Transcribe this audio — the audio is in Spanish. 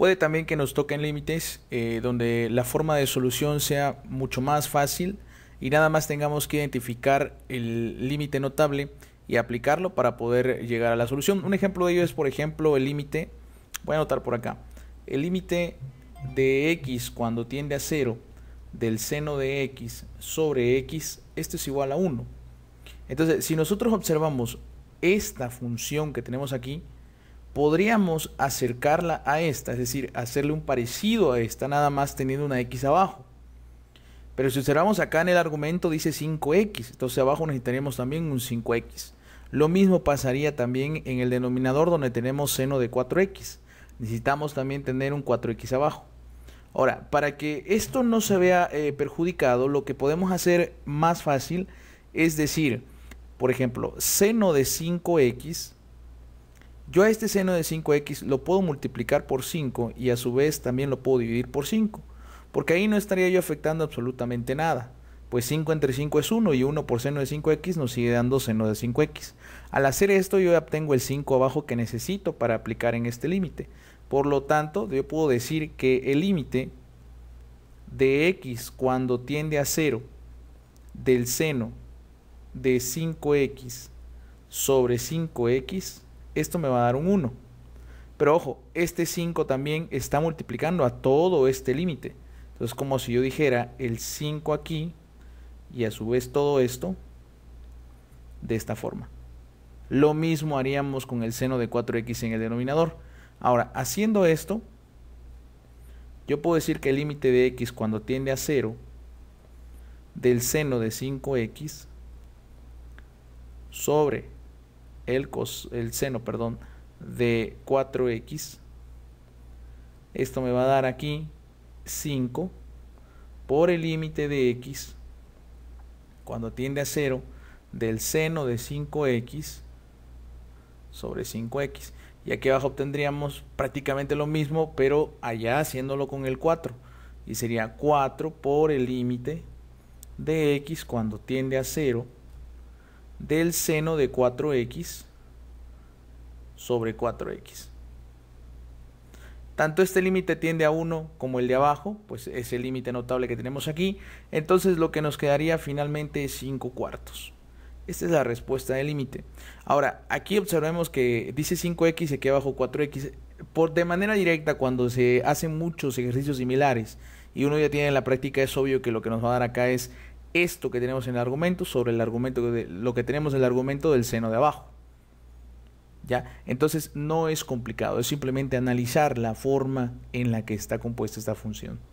Puede también que nos toquen límites eh, donde la forma de solución sea mucho más fácil y nada más tengamos que identificar el límite notable y aplicarlo para poder llegar a la solución. Un ejemplo de ello es, por ejemplo, el límite, voy a anotar por acá, el límite de x cuando tiende a 0 del seno de x sobre x, esto es igual a 1. Entonces, si nosotros observamos esta función que tenemos aquí, podríamos acercarla a esta, es decir, hacerle un parecido a esta, nada más teniendo una x abajo. Pero si observamos acá en el argumento dice 5x, entonces abajo necesitaríamos también un 5x. Lo mismo pasaría también en el denominador donde tenemos seno de 4x. Necesitamos también tener un 4x abajo. Ahora, para que esto no se vea eh, perjudicado, lo que podemos hacer más fácil es decir, por ejemplo, seno de 5x yo a este seno de 5x lo puedo multiplicar por 5 y a su vez también lo puedo dividir por 5, porque ahí no estaría yo afectando absolutamente nada, pues 5 entre 5 es 1 y 1 por seno de 5x nos sigue dando seno de 5x. Al hacer esto yo obtengo el 5 abajo que necesito para aplicar en este límite. Por lo tanto, yo puedo decir que el límite de x cuando tiende a 0 del seno de 5x sobre 5x esto me va a dar un 1. Pero ojo, este 5 también está multiplicando a todo este límite. Entonces, como si yo dijera el 5 aquí y a su vez todo esto de esta forma. Lo mismo haríamos con el seno de 4x en el denominador. Ahora, haciendo esto, yo puedo decir que el límite de x cuando tiende a 0 del seno de 5x sobre el, seno perdón, de 4x. Esto me va a dar aquí 5 por el límite de x cuando tiende a 0 del seno de 5x sobre 5x. Y aquí abajo obtendríamos prácticamente lo mismo, pero allá haciéndolo con el 4. Y sería 4 por el límite de x cuando tiende a 0 del seno de 4x sobre 4x. Tanto este límite tiende a 1 como el de abajo, pues es el límite notable que tenemos aquí. Entonces lo que nos quedaría finalmente es 5 cuartos. Esta es la respuesta del límite. Ahora, aquí observemos que dice 5x y aquí abajo 4x. Por, de manera directa, cuando se hacen muchos ejercicios similares y uno ya tiene la práctica, es obvio que lo que nos va a dar acá es esto que tenemos en el argumento sobre el argumento de, lo que tenemos en el argumento del seno de abajo. ¿Ya? Entonces no es complicado, es simplemente analizar la forma en la que está compuesta esta función.